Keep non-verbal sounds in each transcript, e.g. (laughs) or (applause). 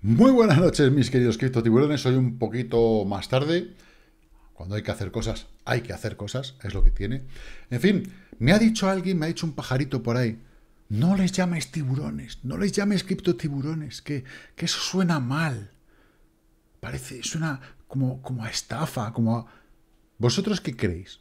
Muy buenas noches, mis queridos criptotiburones. Soy un poquito más tarde. Cuando hay que hacer cosas, hay que hacer cosas, es lo que tiene. En fin, me ha dicho alguien, me ha dicho un pajarito por ahí, no les llames tiburones, no les llames criptotiburones, que, que eso suena mal. Parece, suena como, como a estafa, como a... ¿Vosotros qué creéis?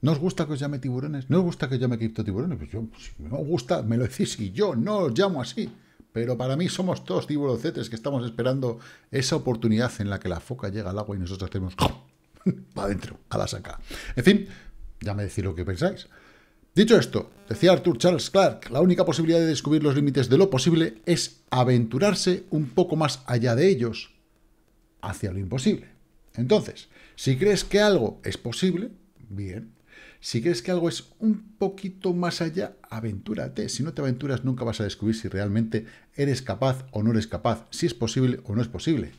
¿No os gusta que os llame tiburones? ¿No os gusta que os llame criptotiburones? Pues yo, pues si no me gusta, me lo decís y yo no os llamo así. Pero para mí somos todos tiburoncetes que estamos esperando esa oportunidad en la que la foca llega al agua y nosotros tenemos (laughs) para adentro, a la saca. En fin, ya me decís lo que pensáis. Dicho esto, decía Arthur Charles Clark, la única posibilidad de descubrir los límites de lo posible es aventurarse un poco más allá de ellos, hacia lo imposible. Entonces, si crees que algo es posible, bien, si crees que algo es un poquito más allá, aventúrate. Si no te aventuras, nunca vas a descubrir si realmente eres capaz o no eres capaz, si es posible o no es posible.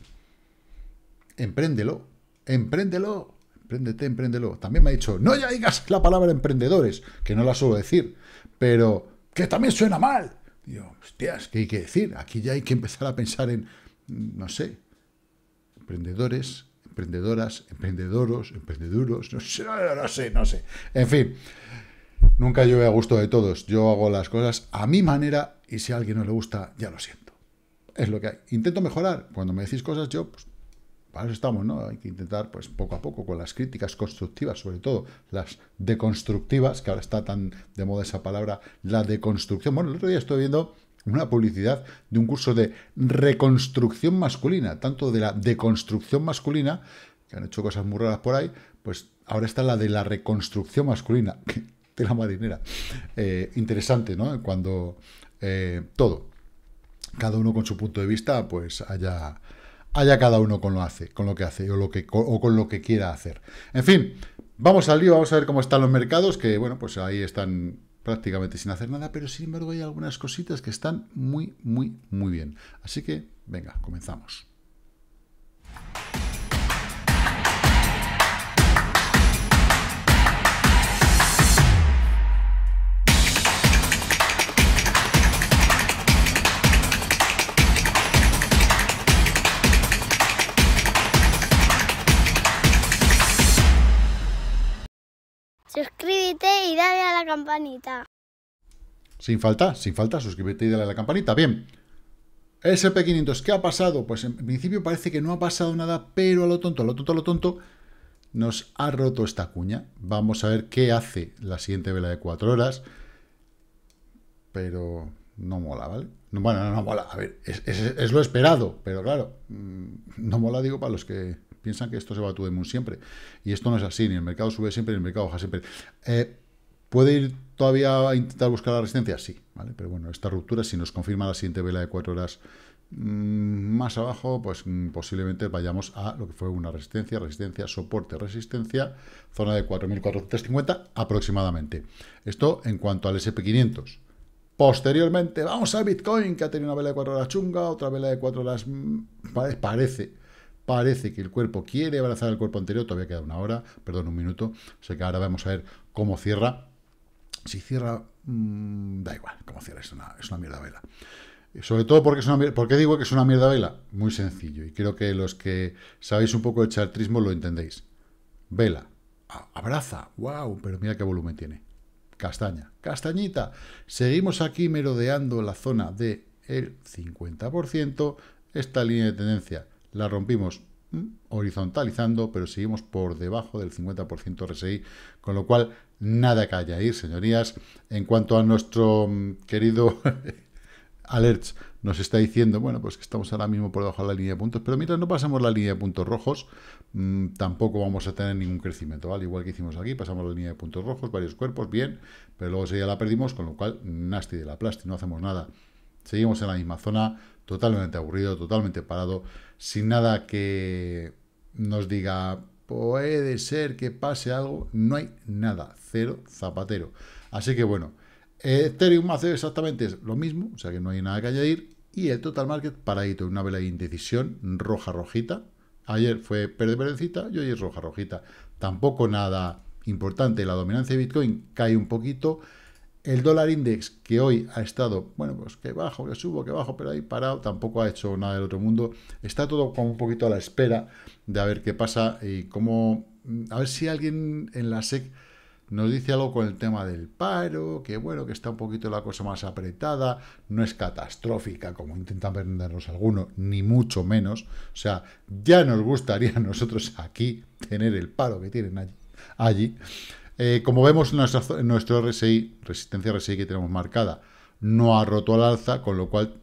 Empréndelo, empréndelo, empréndete, empréndelo. También me ha dicho, no ya digas la palabra emprendedores, que no la suelo decir, pero que también suena mal. Digo, hostias, ¿qué hay que decir? Aquí ya hay que empezar a pensar en, no sé, emprendedores, emprendedoras, emprendedoros, emprendeduros, no sé, no, sé, no sé. En fin, nunca llueve a gusto de todos. Yo hago las cosas a mi manera y si a alguien no le gusta, ya lo siento. Es lo que hay. Intento mejorar. Cuando me decís cosas, yo, pues, para eso estamos, ¿no? Hay que intentar, pues, poco a poco, con las críticas constructivas, sobre todo las deconstructivas, que ahora está tan de moda esa palabra, la deconstrucción. Bueno, el otro día estoy viendo una publicidad de un curso de reconstrucción masculina, tanto de la deconstrucción masculina, que han hecho cosas muy raras por ahí, pues ahora está la de la reconstrucción masculina, de (laughs) la marinera. Eh, interesante, ¿no? Cuando eh, todo, cada uno con su punto de vista, pues haya, haya cada uno con lo, hace, con lo que hace o, lo que, o con lo que quiera hacer. En fin, vamos al lío, vamos a ver cómo están los mercados, que bueno, pues ahí están prácticamente sin hacer nada, pero sin embargo hay algunas cositas que están muy, muy, muy bien. Así que, venga, comenzamos. y dale a la campanita. Sin falta, sin falta, suscríbete y dale a la campanita. Bien. SP500, ¿qué ha pasado? Pues en principio parece que no ha pasado nada, pero a lo tonto, a lo tonto, a lo tonto, nos ha roto esta cuña. Vamos a ver qué hace la siguiente vela de 4 horas. Pero no mola, ¿vale? bueno, no, no mola. A ver, es, es, lo esperado, pero claro, mm, no mola, digo, para los que Piensan que esto se va a tu muy siempre. Y esto no es así, ni el mercado sube siempre, ni el mercado baja siempre. Eh, ¿Puede ir todavía a intentar buscar la resistencia? Sí, ¿vale? Pero bueno, esta ruptura, si nos confirma la siguiente vela de 4 horas mm, más abajo, pues mm, posiblemente vayamos a lo que fue una resistencia, resistencia, soporte, resistencia, zona de 4.450 aproximadamente. Esto en cuanto al SP500. Posteriormente, vamos a Bitcoin, que ha tenido una vela de cuatro horas chunga, otra vela de cuatro horas, mm, parece, Parece que el cuerpo quiere abrazar al cuerpo anterior, todavía queda una hora, perdón, un minuto. O que ahora vamos a ver cómo cierra. Si cierra, mm, da igual, cómo cierra, es una, mierda vela. Eh, sobre todo porque es una ¿Por qué digo que es una mierda vela? Muy sencillo, y creo que los que sabéis un poco de chartrismo lo entendéis. Vela, abraza, wow, pero mira qué volumen tiene. Castaña, castañita. Seguimos aquí merodeando la zona del 50%, esta línea de tendencia la rompimos mm, horizontalizando, pero seguimos por debajo del 50% RSI, con lo cual nada que haya ahí, señorías. En cuanto a nuestro mm, querido (laughs) Alerts, nos está diciendo, bueno, pues que estamos ahora mismo por debajo de la línea de puntos, pero mientras no pasamos la línea de puntos rojos, mm, tampoco vamos a tener ningún crecimiento, Igual que hicimos aquí, pasamos la línea de puntos rojos, varios cuerpos, bien, pero luego si ya la perdimos, con lo cual, nasty de la plástica, no hacemos nada. Seguimos en la misma zona, totalmente aburrido, totalmente parado, sin nada que nos diga puede ser que pase algo, no hay nada, cero zapatero. Así que bueno, Ethereum hace exactamente lo mismo, o sea que no hay nada que añadir, y el total market paradito, una vela de indecisión roja rojita, ayer fue verde verdecita y hoy es roja rojita, tampoco nada importante, la dominancia de Bitcoin cae un poquito, el dólar index, que hoy ha estado, bueno, pues que bajo, que subo, que bajo, pero ahí parado, tampoco ha hecho nada del otro mundo. Está todo como un poquito a la espera de a ver qué pasa y cómo... A ver si alguien en la SEC nos dice algo con el tema del paro, que bueno, que está un poquito la cosa más apretada, no es catastrófica como intentan vendernos algunos, ni mucho menos. O sea, ya nos gustaría a nosotros aquí tener el paro que tienen allí. allí. Eh, como vemos, nuestro RSI, resistencia RSI que tenemos marcada, no ha roto al alza, con lo cual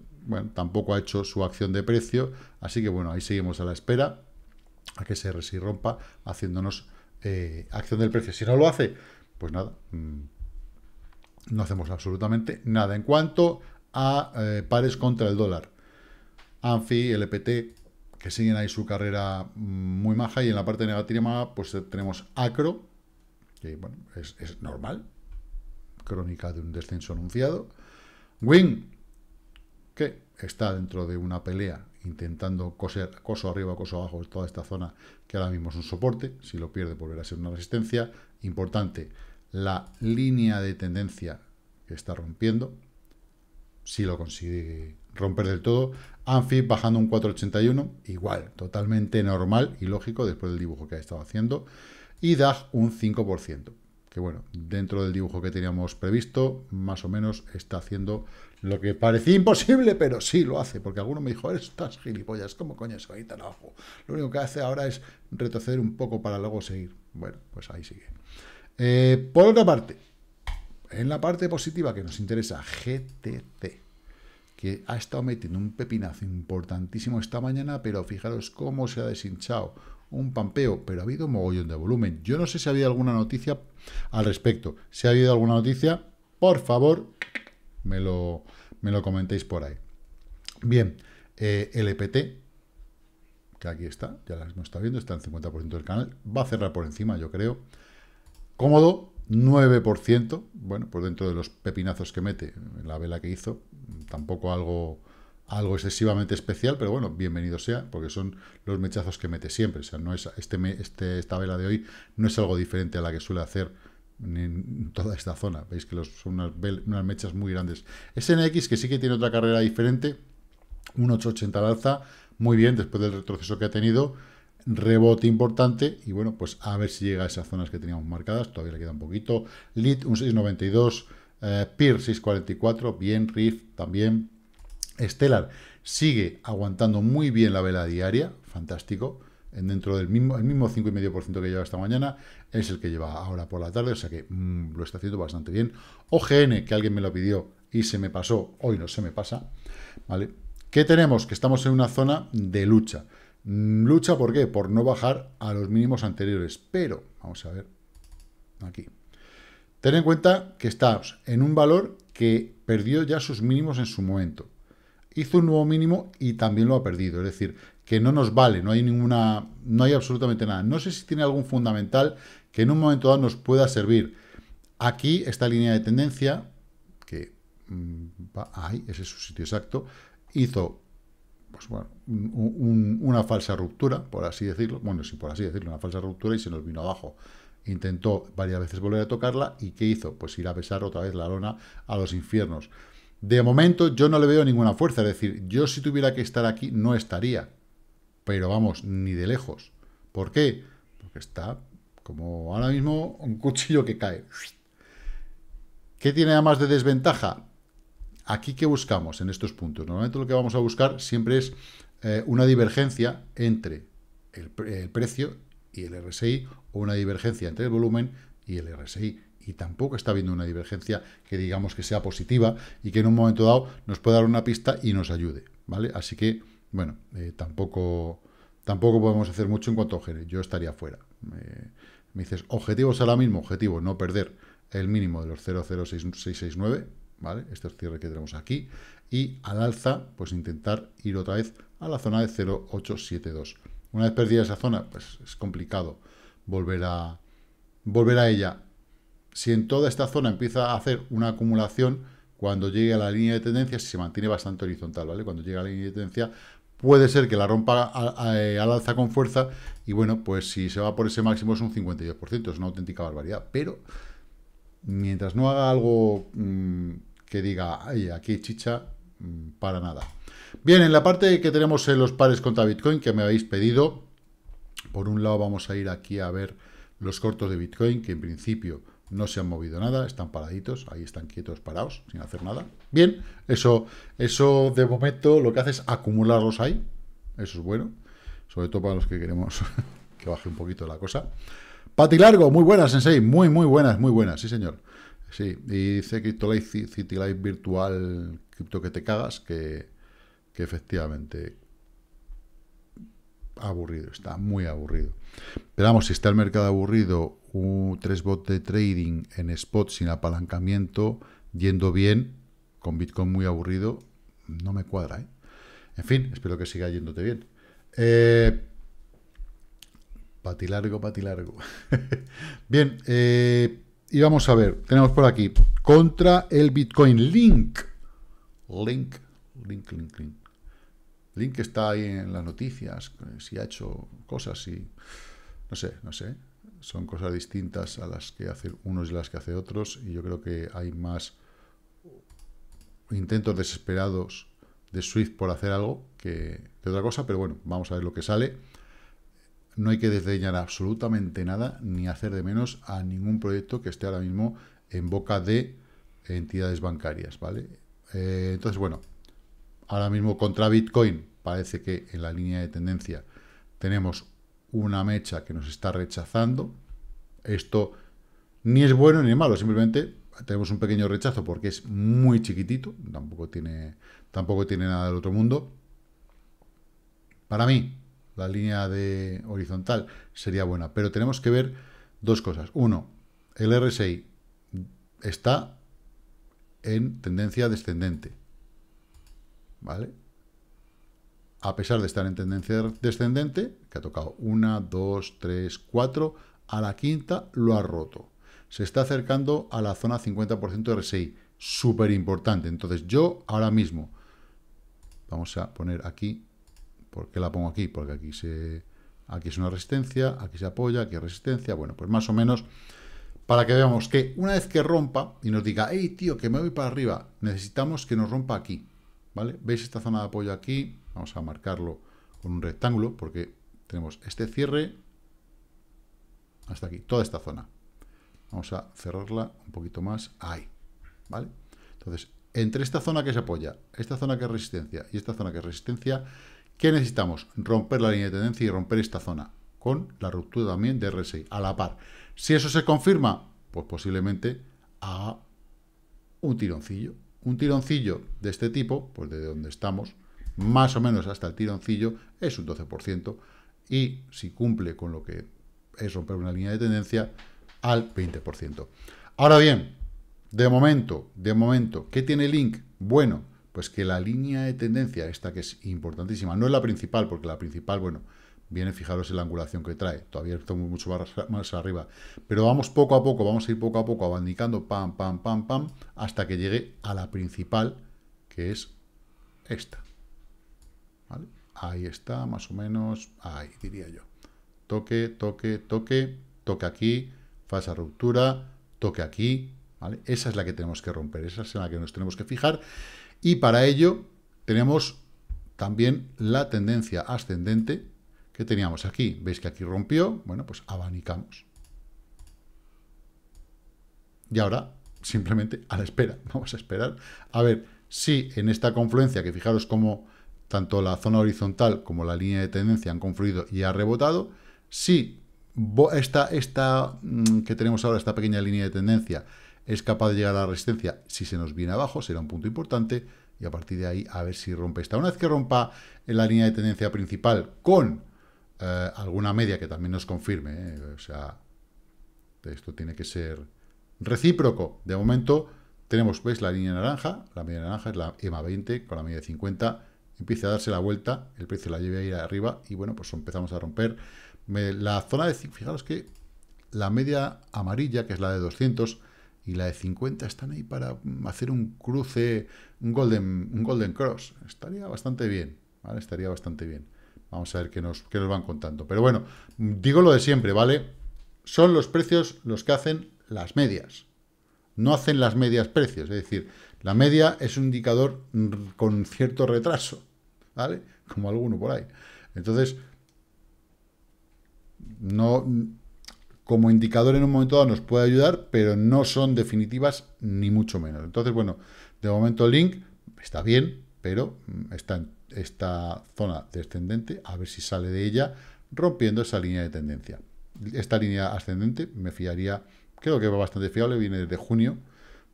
tampoco ha hecho su acción de precio. Así que bueno, ahí seguimos a la espera a que ese RSI rompa, haciéndonos eh, acción del precio. Si no lo hace, pues nada, mm, no hacemos absolutamente nada. En cuanto a eh, pares contra el dólar, ANFI, LPT, que siguen ahí su carrera mm, muy maja, y en la parte negativa pues tenemos Acro, que bueno, es, normal, crónica de un descenso anunciado. Wing, que está dentro de una pelea intentando coser coso arriba, coso abajo, toda esta zona que ahora mismo es un soporte, si lo pierde volverá a ser una resistencia. Importante, la línea de tendencia que está rompiendo, si lo consigue romper del todo. Anfi bajando un 4,81, igual, totalmente normal y lógico después del dibujo que ha estado haciendo y DAG un 5%, que bueno, dentro del dibujo que teníamos previsto, más o menos está haciendo lo que parecía imposible, pero sí lo hace, porque alguno me dijo, estas gilipollas, ¿cómo coño se va a ir tan abajo? Lo único que hace ahora es retroceder un poco para luego seguir. Bueno, pues ahí sigue. Eh, por otra parte, en la parte positiva que nos interesa, GTT, que ha estado metiendo un pepinazo importantísimo esta mañana, pero fijaros cómo se ha deshinchado un pampeo, pero ha habido mogollón de volumen. Yo no sé si ha habido alguna noticia al respecto. Si ha habido alguna noticia, por favor, me lo, me lo comentéis por ahí. Bien, eh, LPT, e que aquí está, ya no está viendo, está en 50% del canal, va a cerrar por encima, yo creo. Cómodo, 9%, bueno, por pues dentro de los pepinazos que mete, la vela que hizo, tampoco algo algo excesivamente especial, pero bueno, bienvenido sea, porque son los mechazos que mete siempre. O sea, no es, este, este, esta vela de hoy no es algo diferente a la que suele hacer en toda esta zona. Veis que son unas, mechas muy grandes. SNX, que sí que tiene otra carrera diferente, un 880 al alza, muy bien después del retroceso que ha tenido, rebote importante, y bueno, pues a ver si llega a esas zonas que teníamos marcadas, todavía le queda un poquito. LIT, un 692, eh, PIR 644, bien, RIF también, Stellar sigue aguantando muy bien la vela diaria, fantástico, dentro del mismo, el mismo 5,5% que lleva esta mañana, es el que lleva ahora por la tarde, o sea que mm, lo está haciendo bastante bien. OGN, que alguien me lo pidió y se me pasó, hoy no se me pasa, ¿vale? ¿Qué tenemos? Que estamos en una zona de lucha. Mm, lucha, ¿por qué? Por no bajar a los mínimos anteriores, pero, vamos a ver, aquí. Ten en cuenta que estamos en un valor que perdió ya sus mínimos en su momento hizo un nuevo mínimo y también lo ha perdido. Es decir, que no nos vale, no hay ninguna, no hay absolutamente nada. No sé si tiene algún fundamental que en un momento dado nos pueda servir. Aquí esta línea de tendencia, que mm, va, ahí, ese es su sitio exacto, hizo pues bueno, una falsa ruptura, por así decirlo, bueno, sí, por así decirlo, una falsa ruptura y se nos vino abajo. Intentó varias veces volver a tocarla y ¿qué hizo? Pues ir a besar otra vez la lona a los infiernos. De momento yo no le veo ninguna fuerza, es decir, yo si tuviera que estar aquí no estaría, pero vamos, ni de lejos. ¿Por qué? Porque está como ahora mismo un cuchillo que cae. ¿Qué tiene además de desventaja? Aquí que buscamos en estos puntos. Normalmente lo que vamos a buscar siempre es eh, una divergencia entre el precio y el RSI o una divergencia entre el volumen y el RSI y tampoco está habiendo una divergencia que digamos que sea positiva y que en un momento dado nos pueda dar una pista y nos ayude, ¿vale? Así que, bueno, eh, tampoco, tampoco podemos hacer mucho en cuanto a yo estaría fuera. me dices, objetivos ahora mismo, objetivo, no perder el mínimo de los 00669. ¿vale? Este es el cierre que tenemos aquí, y al alza, pues intentar ir otra vez a la zona de 0,872. Una vez perdida esa zona, pues es complicado volver a, volver a ella si en toda esta zona empieza a hacer una acumulación, cuando llegue a la línea de tendencia, si se mantiene bastante horizontal, ¿vale? Cuando llegue a la línea de tendencia, puede ser que la rompa eh, al alza con fuerza y bueno, pues si se va por ese máximo es un 52%, es una auténtica barbaridad, pero mientras no haga algo mm, que diga, ay, aquí chicha, mm, para nada. Bien, en la parte que tenemos en los pares contra Bitcoin que me habéis pedido, por un lado vamos a ir aquí a ver los cortos de Bitcoin, que en principio no se han movido nada, están paraditos, ahí están quietos, parados, sin hacer nada. Bien, eso, eso de momento lo que hace es acumularlos ahí, eso es bueno, sobre todo para los que queremos (laughs) que baje un poquito la cosa. Pati Largo, muy buenas, Sensei, muy, muy buenas, muy buenas, sí señor. Sí, y dice cryptolight life Virtual, cripto que te cagas, que, que efectivamente aburrido, está muy aburrido. esperamos si está el mercado aburrido un 3 bot de trading en spot sin apalancamiento, yendo bien, con Bitcoin muy aburrido, no me cuadra. ¿eh? En fin, espero que siga yéndote bien. Eh, pati largo, pati largo. (laughs) bien, eh, y vamos a ver, tenemos por aquí, contra el Bitcoin, Link. Link, Link, Link, Link. Link está ahí en las noticias, eh, si ha hecho cosas, y... No sé, no sé son cosas distintas a las que hacen unos y las que hace otros, y yo creo que hay más intentos desesperados de Swift por hacer algo que, otra cosa, pero bueno, vamos a ver lo que sale. No hay que desdeñar absolutamente nada, ni hacer de menos a ningún proyecto que esté ahora mismo en boca de entidades bancarias, ¿vale? Eh, entonces, bueno, ahora mismo contra Bitcoin parece que en la línea de tendencia tenemos una mecha que nos está rechazando. Esto ni es bueno ni malo, simplemente tenemos un pequeño rechazo porque es muy chiquitito, tampoco tiene, tampoco tiene nada del otro mundo. Para mí, la línea de horizontal sería buena, pero tenemos que ver dos cosas. Uno, el RSI está en tendencia descendente, ¿vale? a pesar de estar en tendencia descendente, que ha tocado 1, 2, 3, 4, a la quinta lo ha roto. Se está acercando a la zona 50% de RSI, súper importante. Entonces yo ahora mismo, vamos a poner aquí, ¿por qué la pongo aquí? Porque aquí, se, aquí es una resistencia, aquí se apoya, aquí es resistencia, bueno, pues más o menos para que veamos que una vez que rompa y nos diga, hey tío, que me voy para arriba, necesitamos que nos rompa aquí, ¿vale? ¿Veis esta zona de apoyo aquí? Vamos a marcarlo con un rectángulo porque tenemos este cierre hasta aquí, toda esta zona. Vamos a cerrarla un poquito más ahí, ¿vale? Entonces, entre esta zona que se apoya, esta zona que es resistencia y esta zona que es resistencia, ¿qué necesitamos? Romper la línea de tendencia y romper esta zona con la ruptura también de R6 a la par. Si eso se confirma, pues posiblemente a un tironcillo. Un tironcillo de este tipo, pues de donde estamos, más o menos hasta el tironcillo, es un 12%, y si cumple con lo que es romper una línea de tendencia, al 20%. Ahora bien, de momento, de momento, ¿qué tiene Link? Bueno, pues que la línea de tendencia, esta que es importantísima, no es la principal, porque la principal, bueno, viene, fijaros en la angulación que trae, todavía estamos mucho más, arriba, pero vamos poco a poco, vamos a ir poco a poco abandicando, pam, pam, pam, pam, hasta que llegue a la principal, que es esta. Ahí está, más o menos, ahí diría yo. Toque, toque, toque, toque aquí, falsa ruptura, toque aquí, ¿vale? Esa es la que tenemos que romper, esa es la que nos tenemos que fijar. Y para ello tenemos también la tendencia ascendente que teníamos aquí. ¿Veis que aquí rompió? Bueno, pues abanicamos. Y ahora, simplemente a la espera. (laughs) Vamos a esperar a ver si en esta confluencia, que fijaros cómo tanto la zona horizontal como la línea de tendencia han confluido y ha rebotado. Si esta, mm, que tenemos ahora, esta pequeña línea de tendencia, es capaz de llegar a la resistencia, si se nos viene abajo, será un punto importante. Y a partir de ahí, a ver si rompe esta. Una vez que rompa la línea de tendencia principal con eh, alguna media que también nos confirme, ¿eh? o sea, esto tiene que ser recíproco. De momento, tenemos, ¿veis? La línea naranja, la media naranja es la EMA 20 con la media de 50 empiece a darse la vuelta, el precio la lleve a ir arriba y bueno, pues empezamos a romper. la zona de, fijaros que la media amarilla, que es la de 200, y la de 50 están ahí para mm, hacer un cruce, un golden, un golden cross. Estaría bastante bien, ¿vale? Estaría bastante bien. Vamos a ver qué nos, qué nos van contando. Pero bueno, digo lo de siempre, ¿vale? Son los precios los que hacen las medias. No hacen las medias precios. Es decir, la media es un indicador mm, con cierto retraso. ¿vale? Como alguno por ahí. Entonces, no, como indicador en un momento dado nos puede ayudar, pero no son definitivas ni mucho menos. Entonces, bueno, de momento el Link está bien, pero mm, está en esta zona descendente, a ver si sale de ella, rompiendo esa línea de tendencia. Esta línea ascendente me fiaría, creo que va bastante fiable, viene desde junio,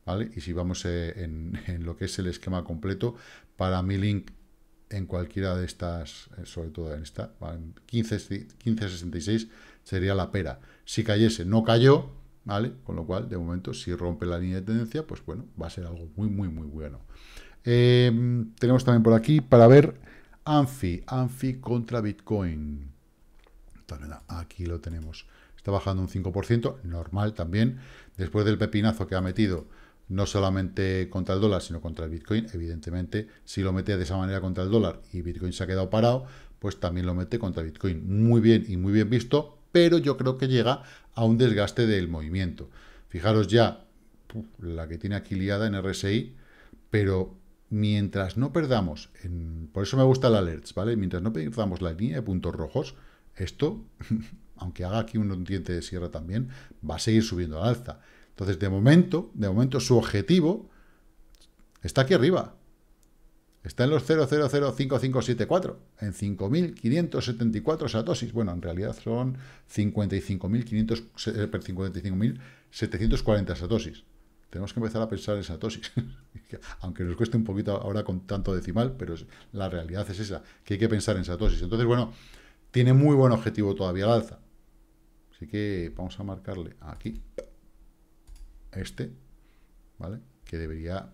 ¿vale? Y si vamos eh, en, en lo que es el esquema completo, para mi Link en cualquiera de estas, eh, sobre todo en esta, 1566 15, sería la pera. Si cayese, no cayó, ¿vale? Con lo cual, de momento, si rompe la línea de tendencia, pues bueno, va a ser algo muy, muy, muy bueno. Eh, tenemos también por aquí, para ver, Anfi, Anfi contra Bitcoin. Aquí lo tenemos. Está bajando un 5%, normal también. Después del pepinazo que ha metido no solamente contra el dólar, sino contra el Bitcoin. Evidentemente, si lo mete de esa manera contra el dólar y Bitcoin se ha quedado parado, pues también lo mete contra Bitcoin. Muy bien y muy bien visto, pero yo creo que llega a un desgaste del movimiento. Fijaros ya, la que tiene aquí liada en RSI, pero mientras no perdamos, por eso me gusta el alerts, ¿vale? Mientras no perdamos la línea de puntos rojos, esto, (laughs) aunque haga aquí un diente de sierra también, va a seguir subiendo al alza. Entonces, de momento, de momento, su objetivo está aquí arriba. Está en los 0,005574, en 5.574 satosis. Bueno, en realidad son 55.740 eh, satosis. Tenemos que empezar a pensar en satosis. (laughs) Aunque nos cueste un poquito ahora con tanto decimal, pero la realidad es esa, que hay que pensar en satosis. Entonces, bueno, tiene muy buen objetivo todavía la alza. Así que vamos a marcarle aquí este, ¿vale? Que debería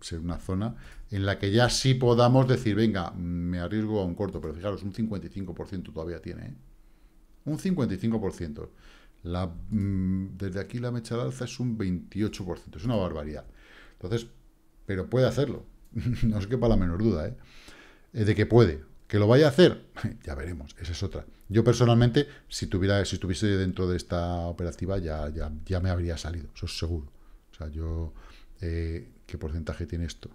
ser una zona en la que ya sí podamos decir, venga, me arriesgo a un corto, pero fijaros, un 55% todavía tiene, ¿eh? Un 55%. La, mm, desde aquí la mecha al alza es un 28%, es una barbaridad. Entonces, pero puede hacerlo, (laughs) no os quepa la menor duda, ¿eh? eh de que puede, ¿Que lo vaya a hacer? (laughs) ya veremos, esa es otra. Yo personalmente, si, tuviera, si estuviese dentro de esta operativa, ya, ya, me habría salido, eso es seguro. O sea, yo... Eh, ¿Qué porcentaje tiene esto?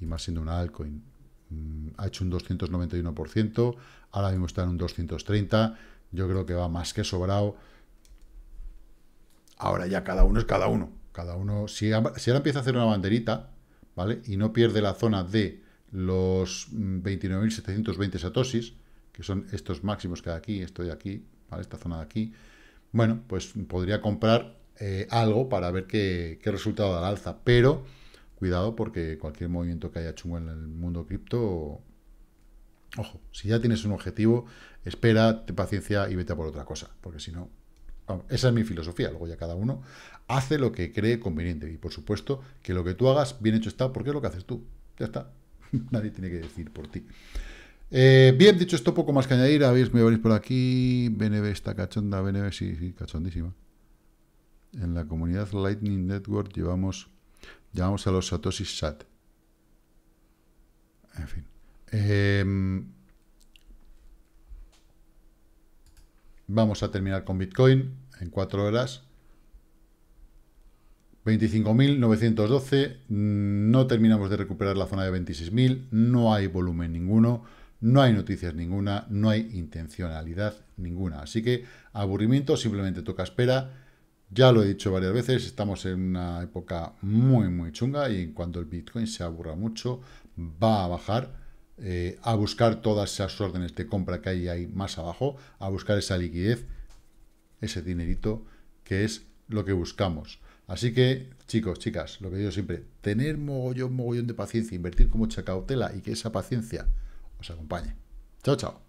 Y más siendo una altcoin. Mm, ha hecho un 291%, ahora mismo está en un 230%, yo creo que va más que sobrado. Ahora ya cada uno es cada uno. Cada uno, si, si ahora empieza a hacer una banderita, ¿vale? Y no pierde la zona de los 29.720 mm, satosis que son estos máximos que hay aquí, estoy aquí, esta zona de aquí, bueno, pues podría comprar eh, algo para ver qué, resultado da la alza, pero cuidado porque cualquier movimiento que haya chungo en el mundo cripto, ojo, si ya tienes un objetivo, espera, ten paciencia y vete por otra cosa, porque si no, esa es mi filosofía, luego ya cada uno hace lo que cree conveniente y por supuesto que lo que tú hagas bien hecho está porque es lo que haces tú, ya está, (laughs) Nadie tiene que decir por ti. Eh, bien, dicho esto, poco más que añadir. Habéis, me veréis por aquí. BNB está cachonda. BNB sí, cachondísima. En la comunidad Lightning Network llevamos, a los Satoshi SAT. En fin. Em, vamos a terminar con Bitcoin en cuatro horas. 25.912, mm, no terminamos de recuperar la zona de 26.000, no hay volumen ninguno, no hay noticias ninguna, no hay intencionalidad ninguna. Así que aburrimiento, simplemente toca espera. Ya lo he dicho varias veces, estamos en una época muy, muy chunga y en cuanto el Bitcoin se aburra mucho, va a bajar eh, a buscar todas esas órdenes de compra que hay ahí más abajo, a buscar esa liquidez, ese dinerito que es lo que buscamos. Así que, chicos, chicas, lo que digo siempre, tener mogollón, mogollón de paciencia, invertir con mucha cautela y que esa paciencia os acompañe. Chao, chao.